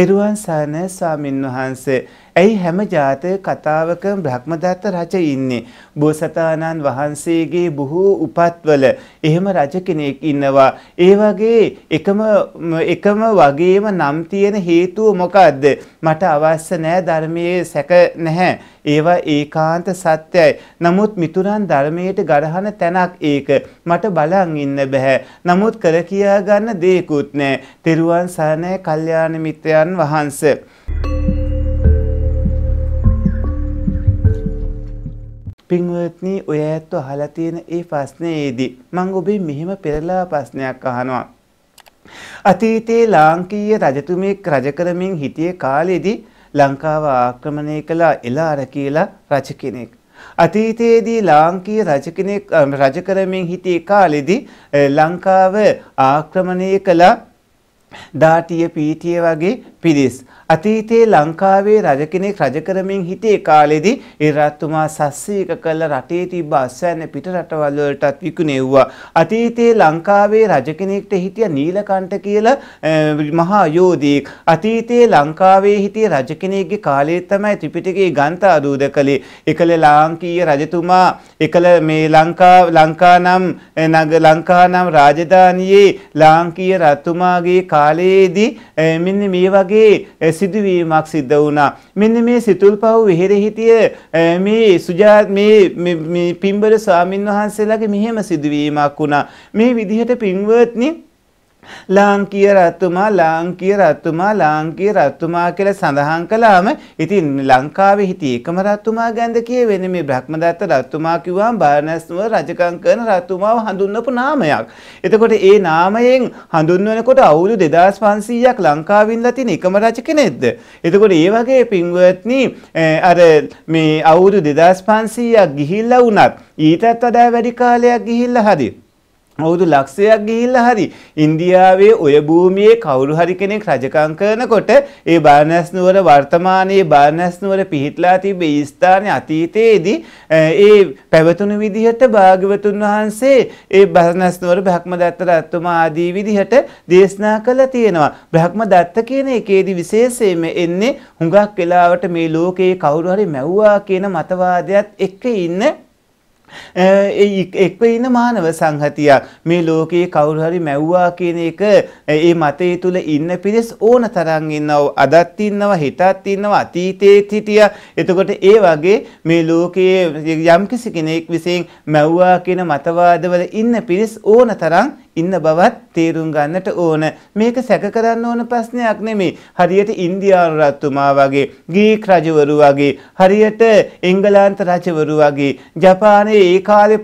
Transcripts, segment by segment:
තෙරුවන් සරණයි ස්වාමින් වහන්සේ ඇයි හැම ජාතක කතාවකම බ්‍රහ්මදත්ත රජ ඉන්නේ? බෝසතාණන් වහන්සේගේ බොහෝ උපත්වල එහෙම රජ කෙනෙක් ඉන්නවා. ඒ වගේ එකම එකම වගේම නම් තියෙන හේතුව මොකද්ද? මට අවශ්‍ය නෑ ධර්මයේ සැක නැහැ. ඒවා ඒකාන්ත සත්‍යයි. නමුත් මිතුරන් ධර්මයට ගරහන තැනක් ඒක. මට බලන් ඉන්න බෑ. නමුත් කර කියා ගන්න දෙයක්වත් නෑ. තෙරුවන් සරණයි කල්යාණ මිත්‍රයන් වහන්සේ පින්වත්නි ඔය ඇත්ත අහලා තියෙන ඒ ප්‍රශ්නයේදී මම ඔබේ මෙහිම පෙරලා ප්‍රශ්නයක් අහනවා. අතීතයේ ලාංකීය රජතුමෙක් රජ කරමින් හිටියේ කාලෙදී ලංකාව ආක්‍රමණය කළ එලාර කියලා රජ කෙනෙක්. අතීතයේදී ලාංකීය රජ කෙනෙක් රජ කරමින් හිටියේ කාලෙදී ලංකාව ආක්‍රමණය කළ දාටිය පීටිය වගේ පිරිස්. අතීතයේ ලංකාවේ රජ කෙනෙක් රජ කරමින් හිටියේ කාලෙදී ඒ රජතුමා සස්සීක කළ රටේ තිබ්බ අස්වැන්න පිට රටවල් වලටත් විකුණෙව්වා. අතීතයේ ලංකාවේ රජ කෙනෙක්ට හිටිය නීලකණ්ඨ කියලා මහා යෝධියෙක්. අතීතයේ ලංකාවේ හිටිය රජ කෙනෙක්ගේ කාලයේ තමයි ත්‍රිපිටකයේ ගන්ථ ආරූඪ කළේ. එකල ලාංකීය රජතුමා එකල මේ ලංකා ලංකානම් නග ලංකානම් රාජධානියේ ලාංකීය රජතුමාගේ කාලයේදී මෙන්න මේ වගේ සිදුවීමක් සිද්ධ වුණා. මෙන්න මේ සිතුල්පව් විහෙරේ හිටිය මේ සුජාත් මේ මේ පින්බර ස්වාමින්වහන්සේලාගේ මෙහෙම සිදුවීමක් වුණා. මේ විදිහට පින්වත්නි ලාංකීය රතුමා ලාංකීය රතුමා ලාංකීය රතුමා කියලා සඳහන් කළාම ඉතින් ලංකාවේ හිටිය එකම රතුමා ගැනද කියවෙන්නේ මේ බ්‍රහ්මදත්ත රතුමා කිව්වම බාරණස්ව රජකම් කරන රතුමාව හඳුන්වපු නාමයක්. එතකොට ඒ නාමයෙන් හඳුන්වනකොට අවුරුදු 2500ක් ලංකාවින්ලා තියෙන එකම රජ කෙනෙක්ද? එතකොට ඒ වගේ පින්වත්නි අර මේ අවුරුදු 2500ක් ගිහිල්ලා වුණත් ඊටත් වඩා වැඩි කාලයක් ගිහිල්ලා හරි ඔවුදු ලක්ෂයක් ගිහිල්ල හරි ඉන්දියාවේ ඔය භූමියේ කවුරු හරි කෙනෙක් රජකං කරනකොට ඒ බානැස්නුවර වර්තමානයේ බානැස්නුවර පිහිටලා තිබේ ස්ථානය අතීතයේදී ඒ පැවතුණු විදිහට භාග්‍යවතුන් වහන්සේ ඒ බානැස්නුවර බ්‍රහ්ම දත්ත රත්තුමා ආදී විදිහට දේශනා කළ තියෙනවා බ්‍රහ්ම දත්ත කියන එකේදී විශේෂයෙන්ම එන්නේ හුඟක් වෙලාවට මේ ලෝකයේ කවුරු හරි මැව්වා කියන මතවාදයත් එක්ක ඉන්න එක්ව ඉන්න මානව සංහතියක් මේ ලෝකයේ කවුරු හරි මැව්වා කියන එක ඒ මතය තුල ඉන්න පිරිස් ඕන තරම් ඉන්නව අදත් ඉන්නව හිතත් ඉන්නව අතීතයේත් හිටියා එතකොට ඒ වගේ මේ ලෝකයේ යම්කිසි කෙනෙක් විසින් මැව්වා කියන මතවාදවල ඉන්න පිරිස් ඕන තරම් ඉන්න බවත් තේරුම් ගන්නට ඕන. මේක සැක කරන්න ඕන ප්‍රශ්නයක් නෙමේ. හරියට ඉන්දියානු රජතුමා වගේ, ග්‍රීක රජවරු වගේ, හරියට එංගලන්ත රජවරු වගේ, ජපානයේ ඒ කාලේ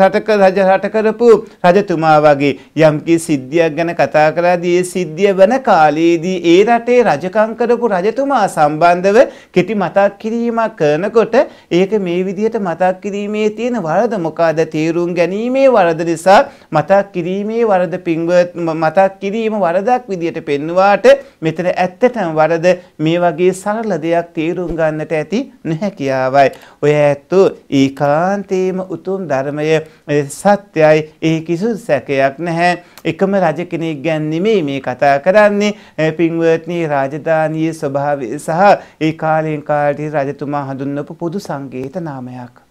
රටක රජ රට කරපු රජතුමා වගේ යම්කි සිද්ධියක් ගැන කතා කරද්දී ඒ සිද්ධිය වන කාලයේදී ඒ රටේ රජකම් කරපු රජතුමා සම්බන්ධව කෙටි මතක් කිරීමක් කරනකොට ඒක මේ විදිහට මතක් කිරීමේ තියෙන වරද මොකද තේරුම් ගැනීමේ වරද නිසා මතක් කිරීමේ අපගේ වරද පින්වත් මතක් කිරීම වරදක් විදියට පෙන්වාට මෙතන ඇත්තටම වරද මේ වගේ සරල දෙයක් තේරුම් ගන්නට ඇති නොහැකියාවයි. ඔය ඇත්තෝ ඒකාන්තේම උතුම් ධර්මය සත්‍යයි ඒ කිසි සැකයක් නැහැ. එකම රජ කෙනෙක් ගැන නෙමෙයි මේ කතා කරන්නේ පින්වත්නි රාජධානියේ ස්වභාවය සහ ඒ කාලෙන් කාලට රජතුමා හඳුන්වපු පොදු සංකේත නාමයක්.